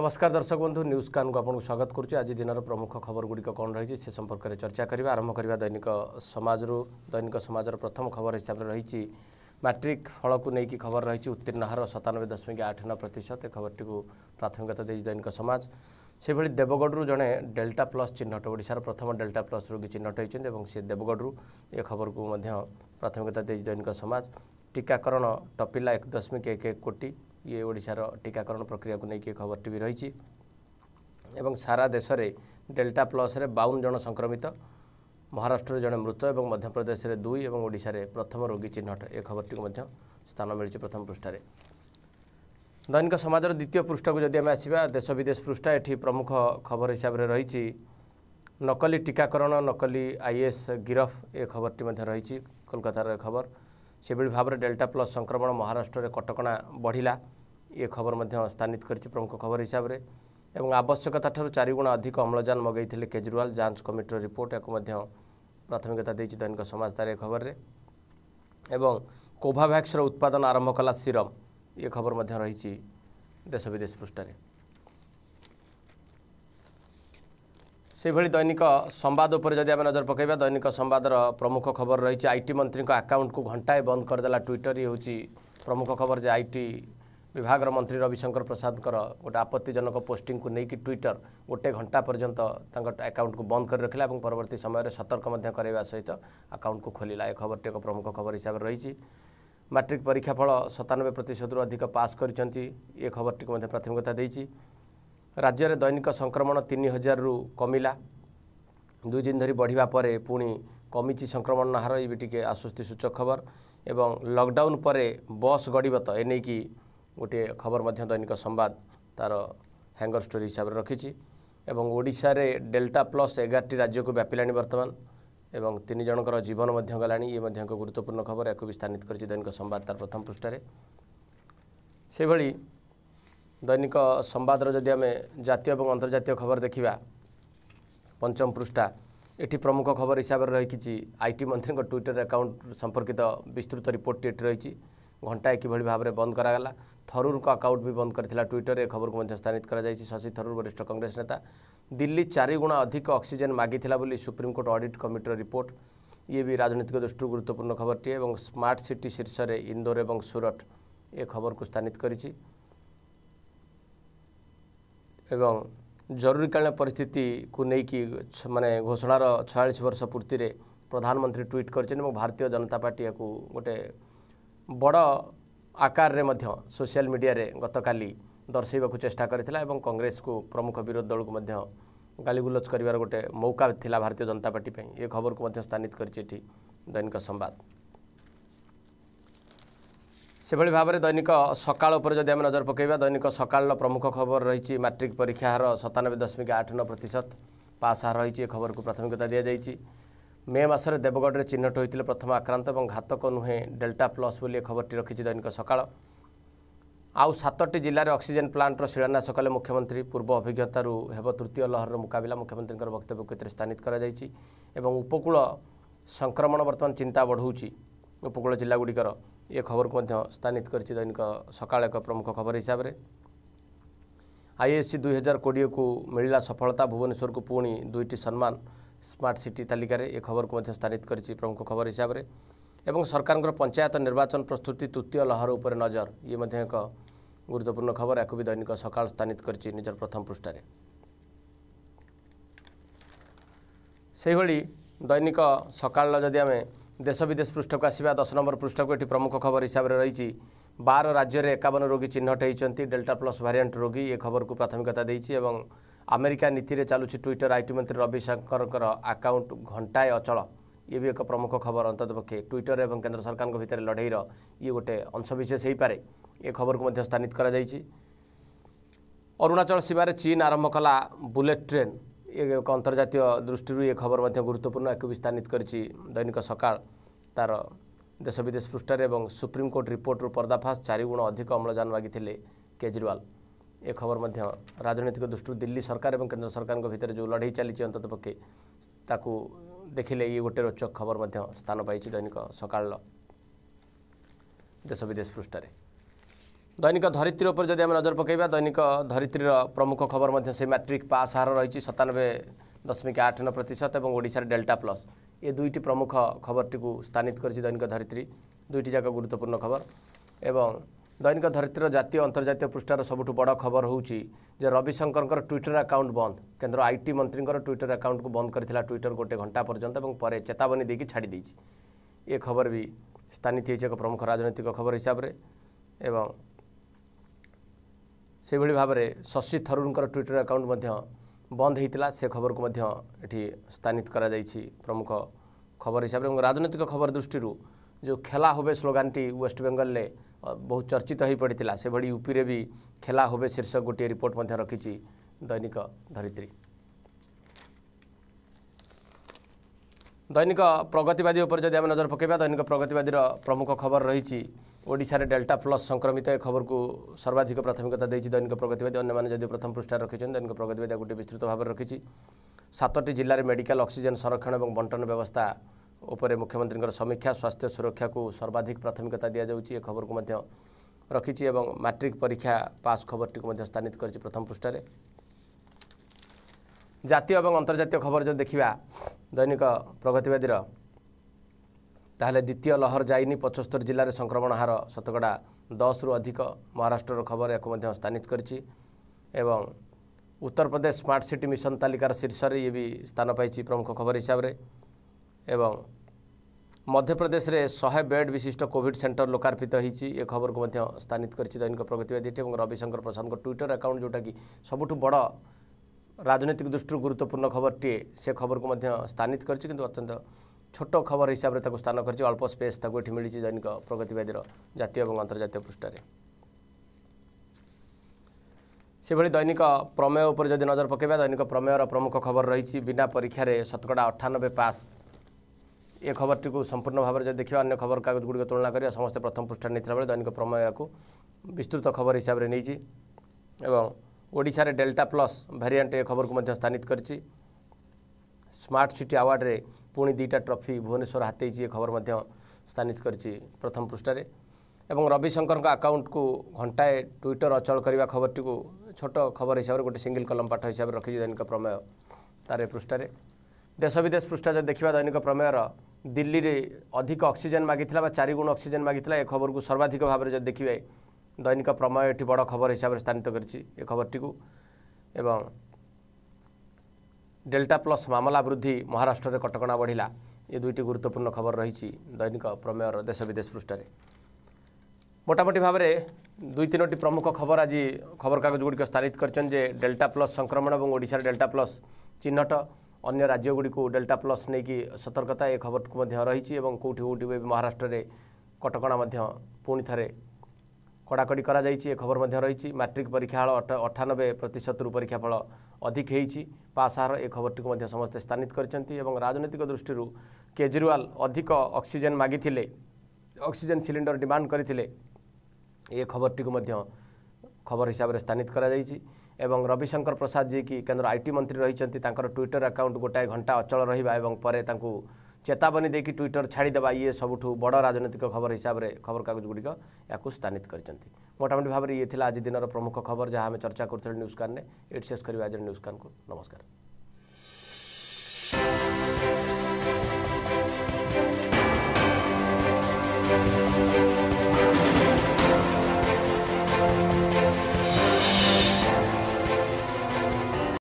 নমস্কার দর্শক বন্ধু নিউজ কানুকু আপনার স্বাগত করছি আজ দিনের প্রমুখ খবরগুড়ি কণ রয়েছে সে সম্পর্কে চর্চা করা আরম্ভ করা দৈনিক সমাজর দৈনিক সমাজর প্রথম খবর হিসাবে রয়েছে ম্যাট্রিক ফলক নেই খবর রয়েছে উত্তীর্ণ হার সতানবে দশমিক আট নয় প্রতিশত এ খবরটি প্রাথমিকতা দিয়েছে দৈনিক সমাজ ସେଭଳି ଦେବଗଡ଼ରୁ ଜଣେ ଡେଲ୍ଟା ପ୍ଲସ୍ ଚିହ୍ନଟ ଓଡ଼ିଶାର ପ୍ରଥମ ଡେଲ୍ଟା ପ୍ଲସ୍ ରୋଗୀ ଚିହ୍ନଟ ହୋଇଛନ୍ତି ଏବଂ ସେ ଦେବଗଡ଼ରୁ ଏ ଖବରକୁ ମଧ୍ୟ ପ୍ରାଥମିକତା ଦେଇଛି ଦୈନିକ ସମାଜ ଟିକାକରଣ ଟପିଲା ଏକ ଦଶମିକ ଏକ ଏକ କୋଟି ଇଏ ଓଡ଼ିଶାର ଟିକାକରଣ ପ୍ରକ୍ରିୟାକୁ ନେଇକି ଏ ଖବରଟି ବି ରହିଛି ଏବଂ ସାରା ଦେଶରେ ଡେଲ୍ଟା ପ୍ଲସ୍ରେ ବାଉନ ଜଣ ସଂକ୍ରମିତ ମହାରାଷ୍ଟ୍ରରେ ଜଣେ ମୃତ ଏବଂ ମଧ୍ୟପ୍ରଦେଶରେ ଦୁଇ ଏବଂ ଓଡ଼ିଶାରେ ପ୍ରଥମ ରୋଗୀ ଚିହ୍ନଟ ଏ ଖବରଟିକୁ ମଧ୍ୟ ସ୍ଥାନ ମିଳିଛି ପ୍ରଥମ ପୃଷ୍ଠାରେ ଦୈନିକ ସମାଜର ଦ୍ୱିତୀୟ ପୃଷ୍ଠକୁ ଯଦି ଆମେ ଆସିବା ଦେଶ ବିଦେଶ ପୃଷ୍ଠା ଏଠି ପ୍ରମୁଖ ଖବର ହିସାବରେ ରହିଛି ନକଲି ଟିକାକରଣ ନକଲି ଆଇଏଏସ୍ ଗିରଫ ଏ ଖବରଟି ମଧ୍ୟ ରହିଛି କୋଲକାତାର ଏ ଖବର ସେଭଳି ଭାବରେ ଡେଲ୍ଟା ପ୍ଲସ୍ ସଂକ୍ରମଣ ମହାରାଷ୍ଟ୍ରରେ କଟକଣା ବଢ଼ିଲା ଇଏ ଖବର ମଧ୍ୟ ସ୍ଥାନିତ କରିଛି ପ୍ରମୁଖ ଖବର ହିସାବରେ ଏବଂ ଆବଶ୍ୟକତା ଠାରୁ ଚାରିଗୁଣ ଅଧିକ ଅମ୍ଳଜାନ ମଗାଇଥିଲେ କେଜରିୱାଲ ଯାଞ୍ଚ କମିଟିର ରିପୋର୍ଟ ଏହାକୁ ମଧ୍ୟ ପ୍ରାଥମିକତା ଦେଇଛି ଦୈନିକ ସମାଜ ତାରି ଖବରରେ ଏବଂ କୋଭାଭ୍ୟାକ୍ସର ଉତ୍ପାଦନ ଆରମ୍ଭ କଲା ସିରମ ଇଏ ଖବର ମଧ୍ୟ ରହିଛି ଦେଶ ବିଦେଶ ପୃଷ୍ଠାରେ ସେହିଭଳି ଦୈନିକ ସମ୍ବାଦ ଉପରେ ଯଦି ଆମେ ନଜର ପକାଇବା ଦୈନିକ ସମ୍ବାଦର ପ୍ରମୁଖ ଖବର ରହିଛି ଆଇଟି ମନ୍ତ୍ରୀଙ୍କ ଆକାଉଣ୍ଟକୁ ଘଣ୍ଟାଏ ବନ୍ଦ କରିଦେଲା ଟ୍ୱିଟର ଇଏ ହେଉଛି ପ୍ରମୁଖ ଖବର ଯେ ଆଇଟି ବିଭାଗର ମନ୍ତ୍ରୀ ରବିଶଙ୍କର ପ୍ରସାଦଙ୍କର ଗୋଟେ ଆପତ୍ତିଜନକ ପୋଷ୍ଟିଂକୁ ନେଇକି ଟ୍ୱିଟର ଗୋଟେ ଘଣ୍ଟା ପର୍ଯ୍ୟନ୍ତ ତାଙ୍କ ଆକାଉଣ୍ଟକୁ ବନ୍ଦ କରି ରଖିଲା ଏବଂ ପରବର୍ତ୍ତୀ ସମୟରେ ସତର୍କ ମଧ୍ୟ କରାଇବା ସହିତ ଆକାଉଣ୍ଟକୁ ଖୋଲିଲା ଏ ଖବରଟି ଏକ ପ୍ରମୁଖ ଖବର ହିସାବରେ ରହିଛି ମାଟ୍ରିକ୍ ପରୀକ୍ଷା ଫଳ ସତାନବେ ପ୍ରତିଶତରୁ ଅଧିକ ପାସ୍ କରିଛନ୍ତି ଏ ଖବରଟିକୁ ମଧ୍ୟ ପ୍ରାଥମିକତା ଦେଇଛି ରାଜ୍ୟରେ ଦୈନିକ ସଂକ୍ରମଣ ତିନି ହଜାରରୁ କମିଲା ଦୁଇ ଦିନ ଧରି ବଢ଼ିବା ପରେ ପୁଣି କମିଛି ସଂକ୍ରମଣ ହାର ଏ ବି ଟିକିଏ ଆଶ୍ୱସ୍ତି ସୂଚକ ଖବର ଏବଂ ଲକଡାଉନ୍ ପରେ ବସ୍ ଗଡ଼ିବ ତ ଏ ନେଇକି ଗୋଟିଏ ଖବର ମଧ୍ୟ ଦୈନିକ ସମ୍ବାଦ ତା'ର ହ୍ୟାଙ୍ଗର ଷ୍ଟୋରି ହିସାବରେ ରଖିଛି ଏବଂ ଓଡ଼ିଶାରେ ଡେଲ୍ଟା ପ୍ଲସ୍ ଏଗାରଟି ରାଜ୍ୟକୁ ବ୍ୟାପିଲାଣି ବର୍ତ୍ତମାନ ଏବଂ ତିନି ଜଣଙ୍କର ଜୀବନ ମଧ୍ୟ ଗଲାଣି ଇଏ ମଧ୍ୟ ଏକ ଗୁରୁତ୍ୱପୂର୍ଣ୍ଣ ଖବର ଏହାକୁ ବି ସ୍ଥାନିତ କରିଛି ଦୈନିକ ସମ୍ବାଦ ତା'ର ପ୍ରଥମ ପୃଷ୍ଠାରେ ସେଭଳି ଦୈନିକ ସମ୍ବାଦର ଯଦି ଆମେ ଜାତୀୟ ଏବଂ ଅନ୍ତର୍ଜାତୀୟ ଖବର ଦେଖିବା ପଞ୍ଚମ ପୃଷ୍ଠା ଏଠି ପ୍ରମୁଖ ଖବର ହିସାବରେ ରହିଛି ଆଇ ଟି ମନ୍ତ୍ରୀଙ୍କ ଟ୍ୱିଟର ଆକାଉଣ୍ଟ ସମ୍ପର୍କିତ ବିସ୍ତୃତ ରିପୋର୍ଟଟି ଏଠି ରହିଛି ଘଣ୍ଟାଏ କିଭଳି ଭାବରେ ବନ୍ଦ କରାଗଲା ଥରୁରଙ୍କ ଆକାଉଣ୍ଟ ବି ବନ୍ଦ କରିଥିଲା ଟ୍ୱିଟରରେ ଖବରକୁ ମଧ୍ୟ ସ୍ଥାନିତ କରାଯାଇଛି ଶଶି ଥରୁର ବରିଷ୍ଠ କଂଗ୍ରେସ ନେତା ଦିଲ୍ଲୀ ଚାରିଗୁଣା ଅଧିକ ଅକ୍ସିଜେନ୍ ମାଗିଥିଲା ବୋଲି ସୁପ୍ରିମକୋର୍ଟ ଅଡିଟ୍ କମିଟିର ରିପୋର୍ଟ ଇଏ ବି ରାଜନୈତିକ ଦୃଷ୍ଟିରୁ ଗୁରୁତ୍ୱପୂର୍ଣ୍ଣ ଖବରଟିଏ ଏବଂ ସ୍ମାର୍ଟ ସିଟି ଶୀର୍ଷରେ ଇନ୍ଦୋର ଏବଂ ସୁରଟ ଏ ଖବରକୁ ସ୍ଥାନିତ କରିଛି ଏବଂ ଜରୁରୀକାଳୀନ ପରିସ୍ଥିତିକୁ ନେଇକି ମାନେ ଘୋଷଣାର ଛୟାଳିଶ ବର୍ଷ ପୂର୍ତ୍ତିରେ ପ୍ରଧାନମନ୍ତ୍ରୀ ଟ୍ୱିଟ୍ କରିଛନ୍ତି ଏବଂ ଭାରତୀୟ ଜନତା ପାର୍ଟି ଏହାକୁ ଗୋଟେ ବଡ଼ ଆକାରରେ ମଧ୍ୟ ସୋସିଆଲ ମିଡ଼ିଆରେ ଗତକାଲି ଦର୍ଶାଇବାକୁ ଚେଷ୍ଟା କରିଥିଲା ଏବଂ କଂଗ୍ରେସକୁ ପ୍ରମୁଖ ବିରୋଧୀ ଦଳକୁ ମଧ୍ୟ ଗାଳିଗୁଲଜ କରିବାର ଗୋଟିଏ ମୌକା ଥିଲା ଭାରତୀୟ ଜନତା ପାର୍ଟି ପାଇଁ ଏ ଖବରକୁ ମଧ୍ୟ ସ୍ଥାନିତ କରିଛି ଏଠି ଦୈନିକ ସମ୍ବାଦ ସେଭଳି ଭାବରେ ଦୈନିକ ସକାଳ ଉପରେ ଯଦି ଆମେ ନଜର ପକାଇବା ଦୈନିକ ସକାଳର ପ୍ରମୁଖ ଖବର ରହିଛି ମାଟ୍ରିକ୍ ପରୀକ୍ଷା ହାର ସତାନବେ ଦଶମିକ ଆଠ ନଅ ପ୍ରତିଶତ ପାସ୍ ହାର ରହିଛି ଏ ଖବରକୁ ପ୍ରାଥମିକତା ଦିଆଯାଇଛି ମେ ମାସରେ ଦେବଗଡ଼ରେ ଚିହ୍ନଟ ହୋଇଥିଲେ ପ୍ରଥମ ଆକ୍ରାନ୍ତ ଏବଂ ଘାତକ ନୁହେଁ ଡେଲ୍ଟା ପ୍ଲସ୍ ବୋଲି ଏ ଖବରଟି ରଖିଛି ଦୈନିକ ସକାଳ ଆଉ ସାତଟି ଜିଲ୍ଲାରେ ଅକ୍ସିଜେନ୍ ପ୍ଲାଣ୍ଟର ଶିଳାନ୍ୟାସ କଲେ ମୁଖ୍ୟମନ୍ତ୍ରୀ ପୂର୍ବ ଅଭିଜ୍ଞତାରୁ ହେବ ତୃତୀୟ ଲହରର ମୁକାବିଲା ମୁଖ୍ୟମନ୍ତ୍ରୀଙ୍କର ବକ୍ତବ୍ୟକୁ ଏଥିରେ ସ୍ଥାନିତ କରାଯାଇଛି ଏବଂ ଉପକୂଳ ସଂକ୍ରମଣ ବର୍ତ୍ତମାନ ଚିନ୍ତା ବଢ଼ଉଛି ଉପକୂଳ ଜିଲ୍ଲାଗୁଡ଼ିକର ଏ ଖବରକୁ ମଧ୍ୟ ସ୍ଥାନିତ କରିଛି ଦୈନିକ ସକାଳ ଏକ ପ୍ରମୁଖ ଖବର ହିସାବରେ आईएससी दुई हजार किडियो मिला सफलता को पूर्ण दुईटी सम्मान स्मार्ट सिटी तालिकरको स्थान गरिमुख खबर हिसाब हिसाबले ए सरकारको पंचायत निर्वाचन प्रस्तुति तृतीय लहर नजर ये एक गुरुत्वपूर्ण खबर या दैनिक सकाल स्थान गरिजर प्रथम पृष्ठ सही भैनक जदि जमै देश विदेश पृष्ठ पृष्ठको आस दस पृष्ठ को ए प्रमुख खबर हिसाब हिसाबले रहि ବାର ରାଜ୍ୟରେ ଏକାବନ ରୋଗୀ ଚିହ୍ନଟ ହୋଇଛନ୍ତି ଡେଲ୍ଟା ପ୍ଲସ୍ ଭାରିଆଣ୍ଟ ରୋଗୀ ଏ ଖବରକୁ ପ୍ରାଥମିକତା ଦେଇଛି ଏବଂ ଆମେରିକା ନୀତିରେ ଚାଲୁଛି ଟ୍ୱିଟର ଆଇଟି ମନ୍ତ୍ରୀ ରବିଶଙ୍କରଙ୍କର ଆକାଉଣ୍ଟ ଘଣ୍ଟାଏ ଅଚଳ ଇଏ ବି ଏକ ପ୍ରମୁଖ ଖବର ଅନ୍ତତପକ୍ଷେ ଟ୍ୱିଟର ଏବଂ କେନ୍ଦ୍ର ସରକାରଙ୍କ ଭିତରେ ଲଢ଼େଇର ଇଏ ଗୋଟେ ଅଂଶବିଶେଷ ହୋଇପାରେ ଏ ଖବରକୁ ମଧ୍ୟ ସ୍ଥାନିତ କରାଯାଇଛି ଅରୁଣାଚଳ ସୀମାରେ ଚୀନ ଆରମ୍ଭ କଲା ବୁଲେଟ୍ ଟ୍ରେନ୍ ଏ ଏକ ଅନ୍ତର୍ଜାତୀୟ ଦୃଷ୍ଟିରୁ ଏ ଖବର ମଧ୍ୟ ଗୁରୁତ୍ୱପୂର୍ଣ୍ଣ ଏହାକୁ ବି ସ୍ଥାନିତ କରିଛି ଦୈନିକ ସକାଳ ତା'ର देश विदेश पृष्ठ पृष्ठले सुप्रिमकोर्ट रिपोर्ट रु पर्दाफास् चारिगुण अधिक अम्लजान मगिले केजरीवाल ए खबरमा राजनैतिक दृष्टि दिल्ली सरकार सरकार सरकारको भित्र जो लडै चाहिँ अन्तत पक्षे ये गोटे रोचक खबर स्थान पाँच दैनिक सकाल देश विदेश पृष्ठ दैनिक धरित्री उप नजर पकेवा दैनिक धरित्री र प्रमुख खबर से माट्रिक पास हार रहेछ सतानब्बे दशमिक आठ न प्रतिशत एडाडा डेल्टा प्लस ଏ ଦୁଇଟି ପ୍ରମୁଖ ଖବରଟିକୁ ସ୍ଥାନିତ କରିଛି ଦୈନିକ ଧରିତ୍ରୀ ଦୁଇଟି ଯାକ ଗୁରୁତ୍ୱପୂର୍ଣ୍ଣ ଖବର ଏବଂ ଦୈନିକ ଧରିତ୍ରୀର ଜାତୀୟ ଅନ୍ତର୍ଜାତୀୟ ପୃଷ୍ଠାର ସବୁଠୁ ବଡ଼ ଖବର ହେଉଛି ଯେ ରବିଶଙ୍କରଙ୍କର ଟ୍ୱିଟର ଆକାଉଣ୍ଟ ବନ୍ଦ କେନ୍ଦ୍ର ଆଇ ଟି ମନ୍ତ୍ରୀଙ୍କର ଟ୍ୱିଟର ଆକାଉଣ୍ଟକୁ ବନ୍ଦ କରିଥିଲା ଟ୍ୱିଟର ଗୋଟିଏ ଘଣ୍ଟା ପର୍ଯ୍ୟନ୍ତ ଏବଂ ପରେ ଚେତାବନୀ ଦେଇକି ଛାଡ଼ି ଦେଇଛି ଏ ଖବର ବି ସ୍ଥାନିତ ହୋଇଛି ଏକ ପ୍ରମୁଖ ରାଜନୈତିକ ଖବର ହିସାବରେ ଏବଂ ସେଭଳି ଭାବରେ ଶଶି ଥରୁରଙ୍କର ଟ୍ୱିଟର ଆକାଉଣ୍ଟ ମଧ୍ୟ बन्द से खबर मि स्थानित प्रमुख खबर हिसाबले राजनैतिक खबर दृष्टिहरू जो खेला होबे स्लोगोान वेस्ट ले बहुत चर्चित से सभरि भी खेला होबे शीर्षक गोटे रिपोर्ट रि दैनिक धरित्री दैनिक प्रगतिवादी जदि उप नजर पके दैनिक प्रगतिवादी प्रमुख खबर रही डेल्टा प्लस संक्रमित ए को सर्वाधिक प्राथमिकता देती दैनिक प्रगतिवादी अन्य जदि प्रथम पृष्ठ र दैनिक प्रगतिवादी गोटे विस्तृत भाव जिले में मेडिकाल अक्सीजेन संरक्षण और बंटन व्यवस्था मुख्यमंत्री समीक्षा स्वास्थ्य सुरक्षा को सर्वाधिक प्राथमिकता खबर एवं मैट्रिक परीक्षा पास खबर टी स्थानित कर प्रथम पृष्ठ जातीय अन्तर्जातीय खबर जुन देखा ଦୈନିକ ପ୍ରଗତିବାଦୀର ତାହେଲେ ଦ୍ୱିତୀୟ ଲହର ଯାଇନି ପଞ୍ଚସ୍ତରୀ ଜିଲ୍ଲାରେ ସଂକ୍ରମଣ ହାର ଶତକଡ଼ା ଦଶରୁ ଅଧିକ ମହାରାଷ୍ଟ୍ରର ଖବର ଏହାକୁ ମଧ୍ୟ ସ୍ଥାନିତ କରିଛି ଏବଂ ଉତ୍ତରପ୍ରଦେଶ ସ୍ମାର୍ଟ ସିଟି ମିଶନ ତାଲିକାର ଶୀର୍ଷରେ ଇଏ ବି ସ୍ଥାନ ପାଇଛି ପ୍ରମୁଖ ଖବର ହିସାବରେ ଏବଂ ମଧ୍ୟପ୍ରଦେଶରେ ଶହେ ବେଡ୍ ବିଶିଷ୍ଟ କୋଭିଡ୍ ସେଣ୍ଟର ଲୋକାର୍ପିତ ହୋଇଛି ଏ ଖବରକୁ ମଧ୍ୟ ସ୍ଥାନିତ କରିଛି ଦୈନିକ ପ୍ରଗତିବାଦୀଟି ଏବଂ ରବିଶଙ୍କର ପ୍ରସାଦଙ୍କ ଟ୍ୱିଟର ଆକାଉଣ୍ଟ ଯେଉଁଟାକି ସବୁଠୁ ବଡ଼ ରାଜନୈତିକ ଦୃଷ୍ଟିରୁ ଗୁରୁତ୍ୱପୂର୍ଣ୍ଣ ଖବରଟିଏ ସେ ଖବରକୁ ମଧ୍ୟ ସ୍ଥାନିତ କରିଛି କିନ୍ତୁ ଅତ୍ୟନ୍ତ ଛୋଟ ଖବର ହିସାବରେ ତାକୁ ସ୍ଥାନ କରିଛି ଅଳ୍ପ ସ୍ପେସ୍ ତାକୁ ଏଠି ମିଳିଛି ଦୈନିକ ପ୍ରଗତିବାଦୀର ଜାତୀୟ ଏବଂ ଅନ୍ତର୍ଜାତୀୟ ପୃଷ୍ଠାରେ ସେଭଳି ଦୈନିକ ପ୍ରମେୟ ଉପରେ ଯଦି ନଜର ପକାଇବା ଦୈନିକ ପ୍ରମେୟର ପ୍ରମୁଖ ଖବର ରହିଛି ବିନା ପରୀକ୍ଷାରେ ଶତକଡ଼ା ଅଠାନବେ ପାସ୍ ଏ ଖବରଟିକୁ ସମ୍ପୂର୍ଣ୍ଣ ଭାବରେ ଯଦି ଦେଖିବା ଅନ୍ୟ ଖବରକାଗଜଗୁଡ଼ିକ ତୁଳନା କରିବା ସମସ୍ତେ ପ୍ରଥମ ପୃଷ୍ଠା ନେଇଥିବା ବେଳେ ଦୈନିକ ପ୍ରମେୟକୁ ବିସ୍ତୃତ ଖବର ହିସାବରେ ନେଇଛି ଏବଂ ଓଡ଼ିଶାରେ ଡେଲ୍ଟା ପ୍ଲସ୍ ଭାରିଆଣ୍ଟ ଏ ଖବରକୁ ମଧ୍ୟ ସ୍ଥାନିତ କରିଛି ସ୍ମାର୍ଟ ସିଟି ଆୱାର୍ଡ଼ରେ ପୁଣି ଦୁଇଟା ଟ୍ରଫି ଭୁବନେଶ୍ୱର ହାତେଇଛି ଏ ଖବର ମଧ୍ୟ ସ୍ଥାନିତ କରିଛି ପ୍ରଥମ ପୃଷ୍ଠାରେ ଏବଂ ରବିଶଙ୍କରଙ୍କ ଆକାଉଣ୍ଟକୁ ଘଣ୍ଟାଏ ଟ୍ୱିଟର୍ ଅଚଳ କରିବା ଖବରଟିକୁ ଛୋଟ ଖବର ହିସାବରେ ଗୋଟେ ସିଙ୍ଗିଲ୍ କଲମ୍ ପାଠ ହିସାବରେ ରଖିଛି ଦୈନିକ ପ୍ରମେୟ ତାର ଏ ପୃଷ୍ଠାରେ ଦେଶ ବିଦେଶ ପୃଷ୍ଠା ଯଦି ଦେଖିବା ଦୈନିକ ପ୍ରମେୟର ଦିଲ୍ଲୀରେ ଅଧିକ ଅକ୍ସିଜେନ୍ ମାଗିଥିଲା ବା ଚାରିଗୁଣ ଅକ୍ସିଜେନ୍ ମାଗିଥିଲା ଏ ଖବରକୁ ସର୍ବାଧିକ ଭାବରେ ଯଦି ଦେଖିବେ ଦୈନିକ ପ୍ରମେୟ ଏଠି ବଡ଼ ଖବର ହିସାବରେ ସ୍ଥାନିତ କରିଛି ଏ ଖବରଟିକୁ ଏବଂ ଡେଲ୍ଟା ପ୍ଲସ୍ ମାମଲା ବୃଦ୍ଧି ମହାରାଷ୍ଟ୍ରରେ କଟକଣା ବଢ଼ିଲା ଏ ଦୁଇଟି ଗୁରୁତ୍ୱପୂର୍ଣ୍ଣ ଖବର ରହିଛି ଦୈନିକ ପ୍ରମେୟର ଦେଶ ବିଦେଶ ପୃଷ୍ଠାରେ ମୋଟାମୋଟି ଭାବରେ ଦୁଇ ତିନୋଟି ପ୍ରମୁଖ ଖବର ଆଜି ଖବରକାଗଜଗୁଡ଼ିକ ସ୍ଥାନିତ କରିଛନ୍ତି ଯେ ଡେଲ୍ଟା ପ୍ଲସ୍ ସଂକ୍ରମଣ ଏବଂ ଓଡ଼ିଶାରେ ଡେଲ୍ଟା ପ୍ଲସ୍ ଚିହ୍ନଟ ଅନ୍ୟ ରାଜ୍ୟଗୁଡ଼ିକୁ ଡେଲ୍ଟା ପ୍ଲସ୍ ନେଇକି ସତର୍କତା ଏ ଖବରକୁ ମଧ୍ୟ ରହିଛି ଏବଂ କେଉଁଠି କେଉଁଠି ମହାରାଷ୍ଟ୍ରରେ କଟକଣା ମଧ୍ୟ ପୁଣି ଥରେ କଡ଼ାକଡ଼ି କରାଯାଇଛି ଏ ଖବର ମଧ୍ୟ ରହିଛି ମାଟ୍ରିକ୍ ପରୀକ୍ଷା ହଳ ଅଠାନବେ ପ୍ରତିଶତରୁ ପରୀକ୍ଷା ଫଳ ଅଧିକ ହୋଇଛି ପାସ୍ ହାର ଏ ଖବରଟିକୁ ମଧ୍ୟ ସମସ୍ତେ ସ୍ଥାନିତ କରିଛନ୍ତି ଏବଂ ରାଜନୈତିକ ଦୃଷ୍ଟିରୁ କେଜରିୱାଲ ଅଧିକ ଅକ୍ସିଜେନ୍ ମାଗିଥିଲେ ଅକ୍ସିଜେନ୍ ସିଲିଣ୍ଡର ଡିମାଣ୍ଡ କରିଥିଲେ ଏ ଖବରଟିକୁ ମଧ୍ୟ ଖବର ହିସାବରେ ସ୍ଥାନିତ କରାଯାଇଛି ଏବଂ ରବିଶଙ୍କର ପ୍ରସାଦ ଯିଏକି କେନ୍ଦ୍ର ଆଇଟି ମନ୍ତ୍ରୀ ରହିଛନ୍ତି ତାଙ୍କର ଟ୍ୱିଟର ଆକାଉଣ୍ଟ ଗୋଟାଏ ଘଣ୍ଟା ଅଚଳ ରହିବା ଏବଂ ପରେ ତାଙ୍କୁ चेतावनी देखिए ट्विटर छाड़देव ये सब बड़ राजनैतिक खबर हिसाब से खबरकगजगुड़ या स्थानित करते मोटामोटी भाव ये आज दिन प्रमुख खबर जहाँ आम चर्चा करूज कान ने एट शेष कर आज न्यूज कान को नमस्कार